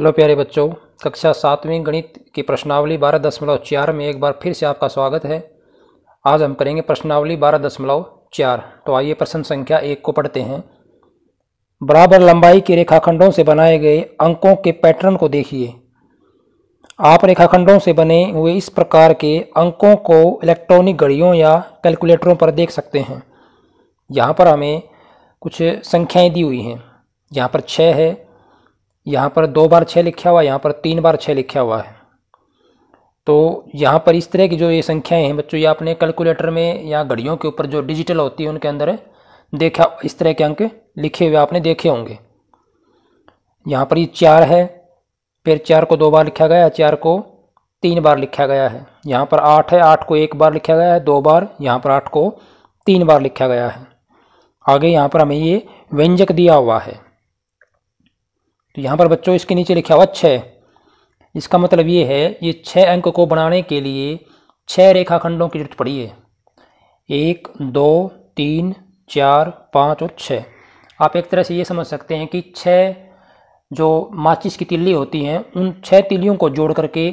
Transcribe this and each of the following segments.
hello प्यारे बच्चों कक्षा सातवीं गणित की प्रश्नावली बारह दशमलव चार में एक बार फिर से आपका स्वागत है आज हम करेंगे प्रश्नावली बारह दशमलव चार तो आइए प्रश्न संख्या एक को पढ़ते हैं बराबर लंबाई के रेखाखंडों से बनाए गए अंकों के पैटर्न को देखिए आप रेखाखंडों से बने हुए इस प्रकार के अंकों को इलेक्ट्रॉनिक घड़ियों या कैलकुलेटरों पर देख सकते हैं यहाँ पर हमें कुछ संख्याएँ दी हुई हैं यहाँ पर छः है यहाँ पर दो बार छः लिखा हुआ है यहाँ पर तीन बार छः लिखा हुआ है तो यहाँ पर इस तरह की जो ये संख्याएं हैं बच्चों ये आपने कैलकुलेटर में या घड़ियों के ऊपर जो डिजिटल होती है उनके अंदर देखा इस तरह के अंक लिखे हुए आपने देखे होंगे यहाँ पर ये चार है फिर चार को दो बार लिखा गया है चार को तीन बार लिखा गया है यहाँ पर आठ है आठ को एक बार लिखा गया है दो बार यहाँ पर आठ को तीन बार लिखा गया है आगे यहाँ पर हमें ये व्यंजक दिया हुआ है तो यहाँ पर बच्चों इसके नीचे लिखा हुआ छः इसका मतलब ये है ये छः अंक को बनाने के लिए छः रेखाखंडों की जरूरत पड़ी है एक दो तीन चार पाँच और छः आप एक तरह से ये समझ सकते हैं कि छः जो माचिस की तिल्ली होती हैं उन छः तिल्लियों को जोड़ करके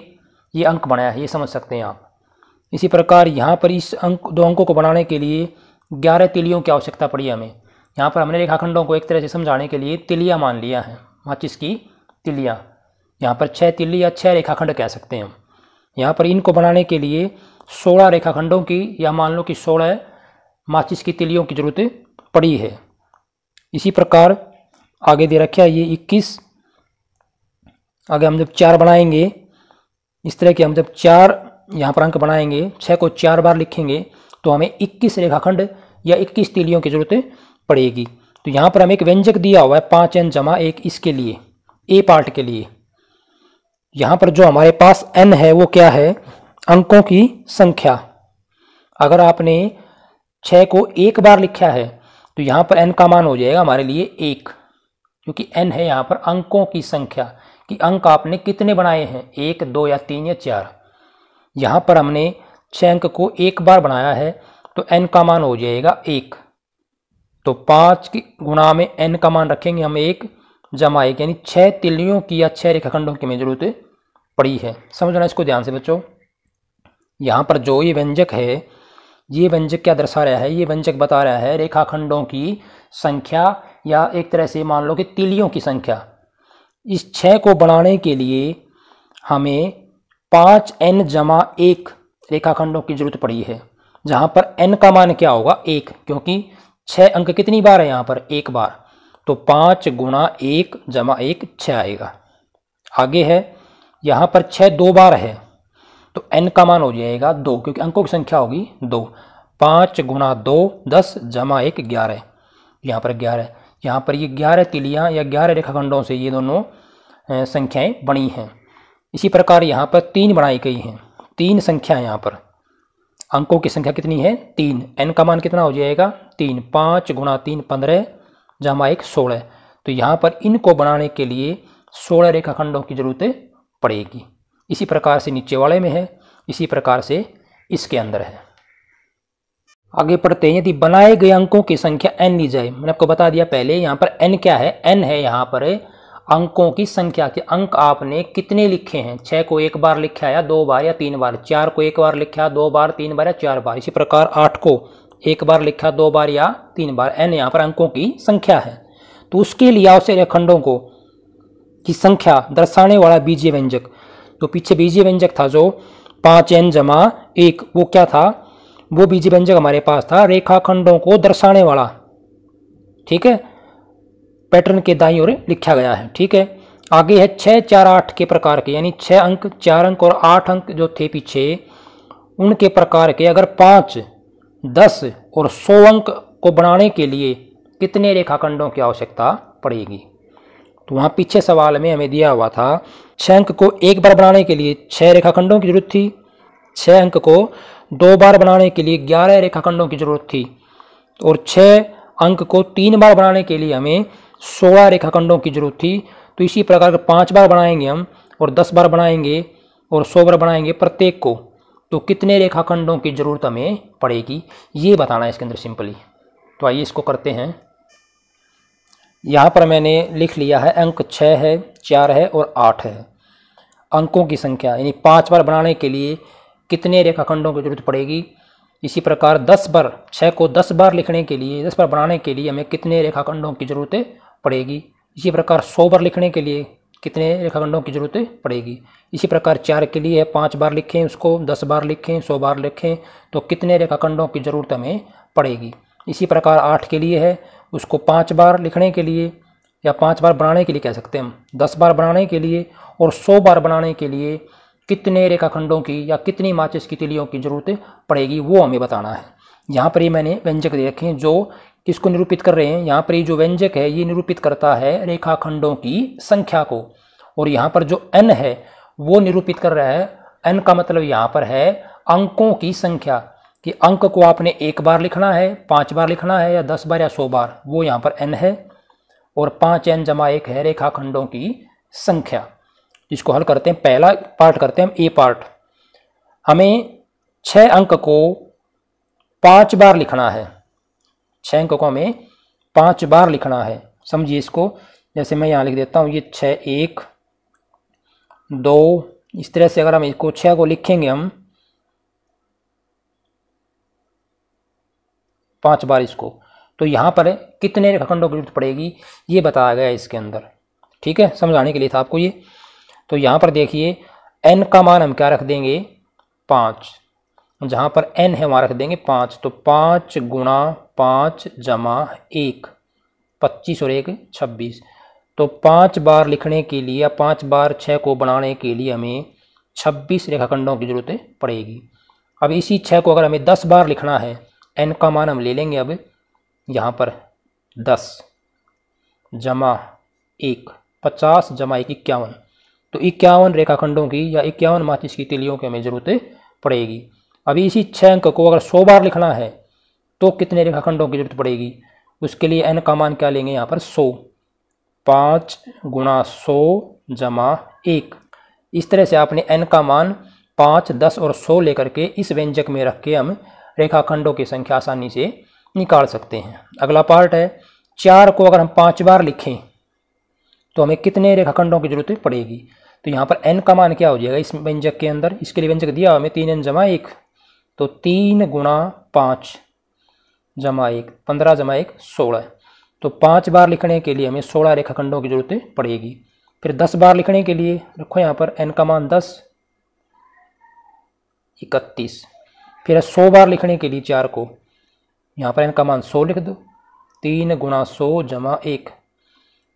ये अंक बनाया है ये समझ सकते हैं आप इसी प्रकार यहाँ पर इस अंक दो अंकों को बनाने के लिए ग्यारह तिलियों की आवश्यकता पड़ी हमें यहाँ पर हमने रेखाखंडों को एक तरह से समझाने के लिए तिलिया मान लिया है माचिस की तिलियाँ यहाँ पर छः तिल्ली या छः रेखाखंड कह सकते हैं हम यहाँ पर इनको बनाने के लिए सोलह रेखाखंडों की या मान लो कि सोलह माचिस की तिलियों की जरूरत पड़ी है इसी प्रकार आगे दे रखे ये इक्कीस आगे हम जब चार बनाएंगे इस तरह के हम जब चार यहाँ पर अंक बनाएंगे छः को चार बार लिखेंगे तो हमें इक्कीस रेखाखंड या इक्कीस तिलियों की जरूरत पड़ेगी तो यहाँ पर हमें एक व्यंजक दिया हुआ है पाँच एन जमा एक इसके लिए ए पार्ट के लिए यहाँ पर जो हमारे पास एन है वो क्या है अंकों की संख्या अगर आपने छः को एक बार लिखा है तो यहाँ पर एन का मान हो जाएगा हमारे लिए एक क्योंकि एन है यहाँ पर अंकों की संख्या कि अंक आपने कितने बनाए हैं एक दो या तीन या चार यहाँ पर हमने छः अंक को एक बार बनाया है तो एन का मान हो जाएगा एक तो पाँच की गुणा में एन का मान रखेंगे हम एक जमा एक यानी छः तिलियों की या छः रेखाखंडों की हमें जरूरत पड़ी है समझना इसको ध्यान से बच्चों यहाँ पर जो ये व्यंजक है ये व्यंजक क्या दर्शा रहा है ये व्यंजक बता रहा है रेखाखंडों की संख्या या एक तरह से मान लो कि तिलियों की संख्या इस छः को बढ़ाने के लिए हमें पाँच एन जमा एक रेखाखंडों की जरूरत पड़ी है जहाँ पर एन का मान क्या होगा एक क्योंकि छः अंक कितनी बार है यहाँ पर एक बार तो पाँच गुणा एक जमा एक छः आएगा आगे है यहाँ पर छः दो बार है तो एन का मान हो जाएगा दो क्योंकि अंकों की संख्या होगी दो पाँच गुणा दो दस जमा एक ग्यारह यहाँ पर ग्यारह यहाँ पर ये ग्यारह तिलियाँ या ग्यारह रेखाखंडों से ये दोनों संख्याएं बनी हैं इसी प्रकार यहाँ पर तीन बनाई गई हैं तीन संख्या यहाँ पर अंकों की संख्या कितनी है तीन एन का मान कितना हो जाएगा तीन पाँच गुणा तीन पंद्रह जमा एक सोलह तो यहाँ पर इनको बनाने के लिए सोलह रेखाखंडों की ज़रूरत पड़ेगी इसी प्रकार से नीचे वाले में है इसी प्रकार से इसके अंदर है आगे पढ़ते हैं यदि बनाए गए अंकों की संख्या एन ली जाए मैंने आपको बता दिया पहले यहाँ पर एन क्या है एन है यहाँ पर अंकों की संख्या के अंक आपने कितने लिखे हैं छः को एक बार लिखा या दो बार या तीन बार चार को एक बार लिखा दो बार तीन बार या चार बार इसी प्रकार आठ को एक बार लिखा दो बार या तीन बार एन यहाँ पर अंकों की संख्या है तो उसके लिए आवश्यक खंडों को की संख्या दर्शाने वाला बीजीय व्यंजक तो पीछे बीजीय व्यंजक था जो पाँच एन जमा एक वो क्या था वो बीजीय व्यंजक हमारे पास था रेखाखंडों को दर्शाने वाला ठीक है पैटर्न के दाई ओर लिखा गया है ठीक है आगे है छः चार आठ के प्रकार के यानी छः अंक चार अंक और आठ अंक जो थे पीछे उनके प्रकार के अगर पाँच दस और सौ अंक को बनाने के लिए कितने रेखाखंडों की आवश्यकता पड़ेगी तो वहाँ पीछे सवाल में हमें दिया हुआ था छः अंक को एक बार बनाने के लिए छः रेखाखंडों की जरूरत थी छः अंक को दो बार बनाने के लिए ग्यारह रेखाखंडों की जरूरत थी और छः अंक को तीन बार बनाने के लिए हमें सोलह रेखाखंडों की जरूरत थी तो इसी प्रकार पाँच बार बनाएंगे हम और दस बार बनाएंगे और सौ बार बनाएंगे प्रत्येक को तो कितने रेखाखंडों की ज़रूरत हमें पड़ेगी ये बताना है इसके अंदर सिंपली तो आइए इसको करते हैं यहाँ पर मैंने लिख लिया है अंक छः है चार है और आठ है अंकों की संख्या यानी पाँच बार बनाने के लिए कितने रेखाखंडों की जरूरत पड़ेगी इसी प्रकार दस बार छः को दस बार लिखने के लिए दस बार बनाने के लिए हमें कितने रेखाखंडों की ज़रूरत पड़ेगी इसी प्रकार सौ बार लिखने के लिए कितने रेखाखंडों की ज़रूरत पड़ेगी इसी प्रकार चार के लिए पाँच बार लिखें उसको दस बार लिखें सौ बार लिखें तो कितने रेखाखंडों की ज़रूरत हमें पड़ेगी इसी प्रकार आठ के लिए है उसको पाँच बार लिखने के लिए या पाँच बार बनाने के लिए कह सकते हैं हम दस बार बनाने के लिए और सौ बार बनाने के लिए कितने रेखाखंडों की या कितनी माचिस की तिलियों की ज़रूरत पड़ेगी वो हमें बताना है यहाँ पर ही मैंने व्यंजक दे रखे हैं जो किसको निरूपित कर रहे हैं यहाँ पर ये जो व्यंजक है ये निरूपित करता है रेखाखंडों की संख्या को और यहाँ पर जो एन है वो निरूपित कर रहा है एन का मतलब यहाँ पर है अंकों की संख्या कि अंक को आपने एक बार लिखना है पाँच बार लिखना है या दस बार या सौ बार वो यहाँ पर एन है और पाँच एन जमा एक है रेखाखंडों की संख्या जिसको हल करते हैं पहला पार्ट करते हैं हम ए पार्ट हमें छः अंक को पाँच बार लिखना है छः अंकों में पाँच बार लिखना है समझिए इसको जैसे मैं यहाँ लिख देता हूँ ये छः एक दो इस तरह से अगर हम इसको छः को लिखेंगे हम पाँच बार इसको तो यहाँ पर कितने रेखाखंडों की जरूरत पड़ेगी ये बताया गया इसके अंदर ठीक है समझाने के लिए था आपको ये तो यहाँ पर देखिए एन का मान हम क्या रख देंगे पाँच जहाँ पर एन है वहाँ रख देंगे पाँच तो पाँच गुणा पाँच जमा एक पच्चीस और एक छब्बीस तो पाँच बार लिखने के लिए या पाँच बार छः को बनाने के लिए हमें छब्बीस रेखाखंडों की ज़रूरत पड़ेगी अब इसी छः को अगर हमें दस बार लिखना है एन का मान हम ले लेंगे अब यहाँ पर दस जमा एक पचास जमा एक इक्यावन तो इक्यावन रेखाखंडों की या इक्यावन माचिस की तिलियों की हमें ज़रूरत पड़ेगी अभी इसी छः अंक को अगर सौ बार लिखना है तो कितने रेखाखंडों की जरूरत पड़ेगी उसके लिए एन का मान क्या लेंगे यहाँ पर सौ पाँच गुणा सौ जमा एक इस तरह से आपने एन का मान पाँच दस और सौ लेकर के इस व्यंजक में रख के हम रेखाखंडों की संख्या आसानी से निकाल सकते हैं अगला पार्ट है चार को अगर हम पाँच बार लिखें तो हमें कितने रेखाखंडों की जरूरत पड़ेगी तो यहाँ पर एन का मान क्या हो जाएगा इस व्यंजक के अंदर इसके लिए व्यंजक दिया हमें तीन एन जमा एक तो तीन गुणा पाँच जमा एक पंद्रह जमा एक सोलह तो पाँच बार लिखने के लिए हमें सोलह रेखाखंडों की ज़रूरत पड़ेगी फिर दस बार लिखने के लिए रखो यहाँ पर एन का मान दस इकतीस फिर सौ बार लिखने के लिए चार को यहाँ पर एन का मान सौ लिख दो तीन गुणा सौ जमा एक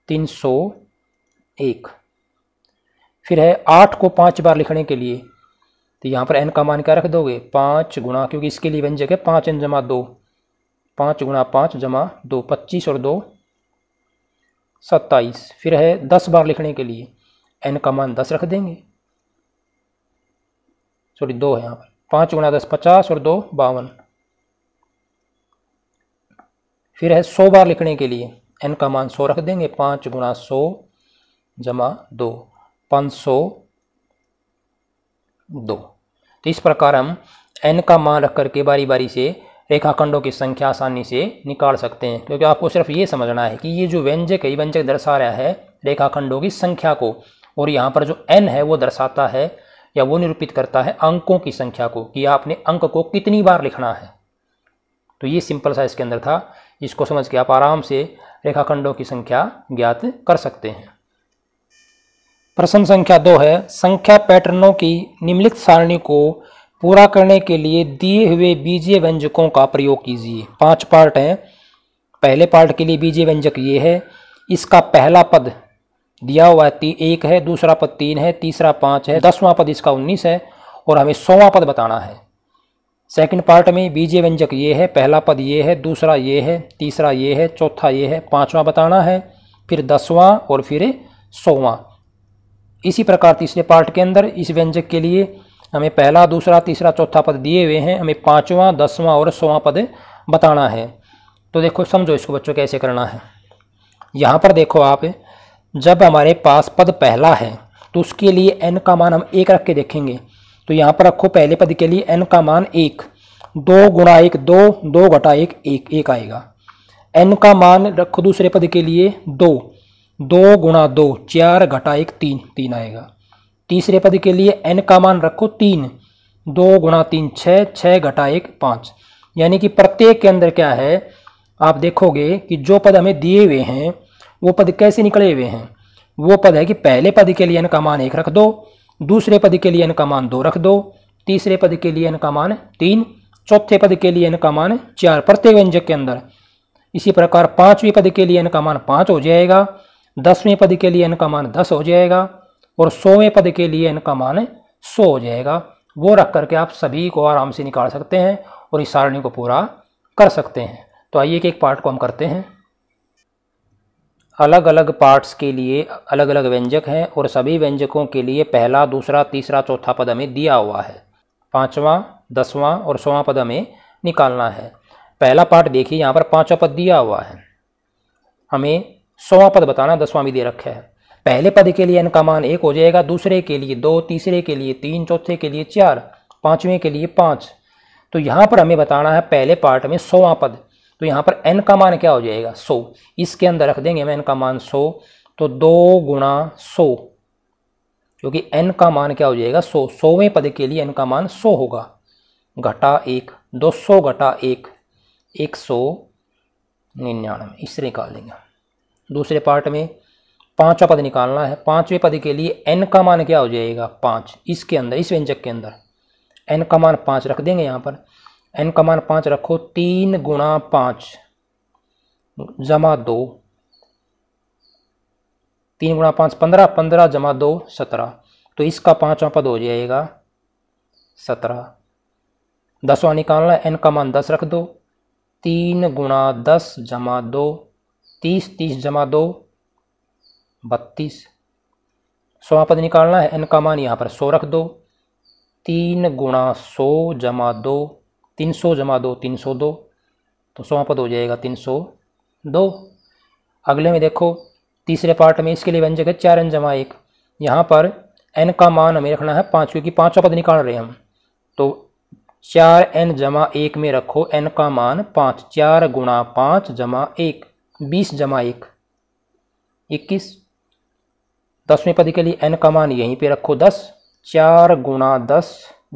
तीन सौ एक फिर है आठ को पाँच बार लिखने के लिए तो यहाँ पर एन का मान क्या रख दोगे पाँच गुणा क्योंकि इसके लिए बन है पाँच एन जमा दो पाँच गुणा पाँच जमा दो पच्चीस और दो सत्ताईस फिर है दस बार लिखने के लिए एन का मान दस रख देंगे सॉरी दो है यहाँ पर पाँच गुणा दस पचास और दो बावन फिर है सौ बार लिखने के लिए एन का मान सौ रख देंगे पाँच गुणा सौ जमा दो पाँच सौ दो तो इस प्रकार हम एन का मान रख करके बारी बारी से रेखाखंडों की संख्या आसानी से निकाल सकते हैं क्योंकि आपको सिर्फ ये समझना है कि ये जो व्यंजक है व्यंजक दर्शा रहा है रेखाखंडों की संख्या को और यहाँ पर जो एन है वो दर्शाता है या वो निरूपित करता है अंकों की संख्या को कि आपने अंक को कितनी बार लिखना है तो ये सिंपल सा इसके अंदर था इसको समझ के आप आराम से रेखाखंडों की संख्या ज्ञात कर सकते हैं प्रश्न संख्या दो है संख्या पैटर्नों की निम्नलिखित सारणी को पूरा करने के लिए दिए हुए बीजीय व्यंजकों का प्रयोग कीजिए पांच पार्ट हैं पहले पार्ट के लिए बीजीय व्यंजक ये है इसका पहला पद दिया हुआ है एक है दूसरा पद तीन है तीसरा पाँच है दसवां पद इसका उन्नीस है और हमें सौवां पद बताना है सेकंड पार्ट में बीजे व्यंजक ये है पहला पद ये है दूसरा ये है तीसरा ये है चौथा ये है पाँचवा बताना है फिर दसवां और फिर सौवां इसी प्रकार तीसरे पार्ट के अंदर इस व्यंजक के लिए हमें पहला दूसरा तीसरा चौथा पद दिए हुए हैं हमें पाँचवा दसवां और सौवां पद बताना है तो देखो समझो इसको बच्चों कैसे करना है यहाँ पर देखो आप जब हमारे पास पद पहला है तो उसके लिए एन का मान हम एक रख के देखेंगे तो यहाँ पर रखो पहले पद के लिए एन का मान एक दो गुणा एक दो दो घटा एक एक एक आएगा एन का मान रखो दूसरे पद के लिए दो दो गुणा दो चार घटा एक तीन तीन आएगा तीसरे पद के लिए एन का मान रखो तीन दो गुणा तीन छः छः घटा एक पाँच यानी कि प्रत्येक के अंदर क्या है आप देखोगे कि जो पद हमें दिए हुए हैं वो पद कैसे निकले हुए हैं वो पद है कि पहले पद के लिए एन का मान एक रख दो दूसरे पद के लिए एन का मान दो रख दो तीसरे पद के लिए एन का मान तीन चौथे पद के लिए एन का मान चार प्रत्येक व्यंजक के अंदर इसी प्रकार पाँचवें पद के लिए एन का मान पाँच हो जाएगा दसवें पद के लिए एन का मान दस हो जाएगा और सौवें पद के लिए इनका मान सौ हो जाएगा वो रख करके आप सभी को आराम से निकाल सकते हैं और इस सारणी को पूरा कर सकते हैं तो आइए कि एक पार्ट को हम करते हैं अलग अलग पार्ट्स के लिए अलग अलग व्यंजक हैं और सभी व्यंजकों के लिए पहला दूसरा तीसरा चौथा पद हमें दिया हुआ है पाँचवा दसवां और सोवा पद हमें निकालना है पहला पार्ट देखिए यहाँ पर पाँचवा पद दिया हुआ है हमें सोवा पद बताना दसवां भी दे रखा है पहले पद के लिए एन का मान एक हो जाएगा दूसरे के लिए दो तीसरे के लिए तीन चौथे के लिए चार पाँचवें के लिए पाँच तो यहाँ पर हमें बताना है पहले पार्ट में सोवा पद तो यहाँ पर एन का मान क्या हो जाएगा सौ इसके अंदर रख देंगे हम एन का मान सौ तो दो गुणा सो क्योंकि एन का मान क्या हो जाएगा सौ सौवें पद के लिए एन का मान सौ होगा घटा एक दो सौ घटा एक एक सौ निन्यानवे इसे निकाल देंगे दूसरे पार्ट में पांचवा पद निकालना है पांचवे पद के लिए एन का मान क्या हो जाएगा पाँच इसके अंदर इस व्यंजक के अंदर एन का मान पाँच रख देंगे यहाँ पर एन का मान पाँच रखो तीन गुणा पाँच जमा दो तीन गुणा पाँच पंद्रह पंद्रह जमा दो सत्रह तो इसका पाँचवा पद हो जाएगा सत्रह दसवा निकालना एन का मान दस रख दो तीन गुणा दस जमा दो तीस तीस जमा दो बत्तीस सौ पद निकालना है एन का मान यहाँ पर सौ रख दो तीन गुणा सौ जमा दो तीन सौ जमा दो तीन सौ दो तो सौ पद हो जाएगा तीन सौ दो अगले में देखो तीसरे पार्ट में इसके लिए व्यंजक है चार एन जमा एक यहाँ पर एन का मान हमें रखना है पाँच क्योंकि पाँचों पद निकाल रहे हैं हम तो चार एन जमा एक में रखो एन का मान पाँच चार गुणा पाँच जमा एक बीस जमा एक इक्कीस दसवें पद के लिए एन का मान यहीं पे रखो दस चार गुणा दस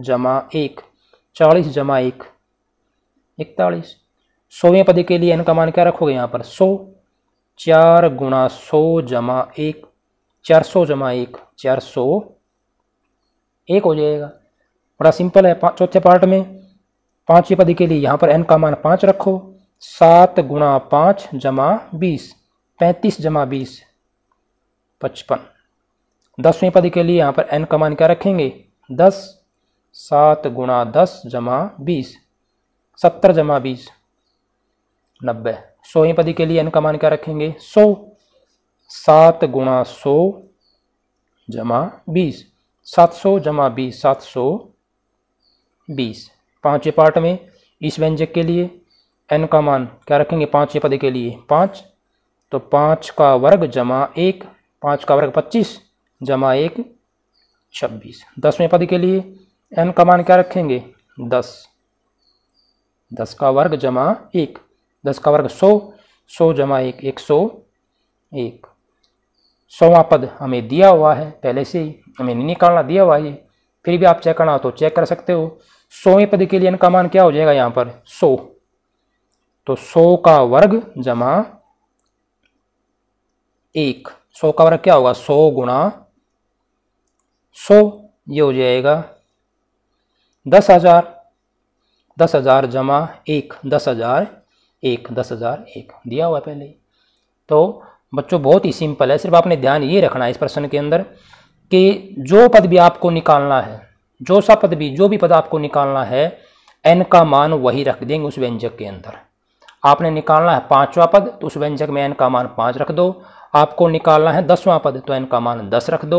जमा एक चालीस जमा एक इकतालीस सौवें पद के लिए एन का मान क्या रखोगे यहाँ पर सौ चार गुणा सौ जमा एक चार सौ जमा एक चार सौ एक हो जाएगा बड़ा सिंपल है चौथे पार्ट में पाँचवें पद के लिए यहाँ पर एन का मान पाँच रखो सात गुणा पाँच जमा बीस पैंतीस जमा बीस पचपन दसवें पद के लिए यहाँ पर एन का मान क्या रखेंगे दस सात गुणा दस जमा बीस सत्तर जमा बीस नब्बे सौवें पद के लिए एन का मान क्या रखेंगे सौ सात गुणा सौ जमा बीस सात सौ जमा बीस सात सौ बीस पाँचवें पार्ट में इस व्यंजक के लिए एन का मान क्या रखेंगे पाँचवें पद के लिए पाँच तो पाँच का वर्ग जमा एक पाँच का वर्ग पच्चीस जमा एक छब्बीस दसवें पद के लिए एन का मान क्या रखेंगे दस दस का वर्ग जमा एक दस का वर्ग सौ सौ जमा एक एक सौ एक सौवा पद हमें दिया हुआ है पहले से ही हमें नहीं निकालना दिया हुआ है फिर भी आप चेक करना हो तो चेक कर सकते हो सौवें पद के लिए इनका मान क्या हो जाएगा यहाँ पर सौ तो सौ का वर्ग जमा एक सौ का वर्ग क्या होगा सौ गुणा सौ ये हो जाएगा दस हज़ार दस हज़ार जमा एक दस हज़ार एक दस हज़ार एक दिया हुआ पहले तो बच्चों बहुत ही सिंपल है सिर्फ आपने ध्यान ये रखना है इस प्रश्न के अंदर कि जो पद भी आपको निकालना है जो सा पद भी जो भी पद आपको निकालना है एन का मान वही रख देंगे उस व्यंजक के अंदर आपने निकालना है पांचवा पद तो उस व्यंजक में एन का मान पाँच रख दो आपको निकालना है दसवां पद तो इनका मान दस रख दो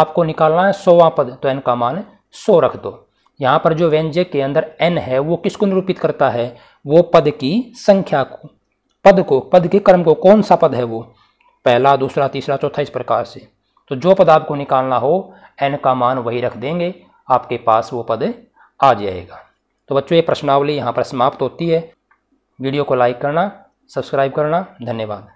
आपको निकालना है सौवां पद तो इनका मान सौ रख दो यहाँ पर जो व्यंजय के अंदर एन है वो किसको निरूपित करता है वो पद की संख्या को पद को पद के क्रम को कौन सा पद है वो पहला दूसरा तीसरा चौथा इस प्रकार से तो जो पद आपको निकालना हो एन का मान वही रख देंगे आपके पास वो पद आ जाएगा तो बच्चों ये प्रश्नावली यहाँ पर समाप्त होती है वीडियो को लाइक करना सब्सक्राइब करना धन्यवाद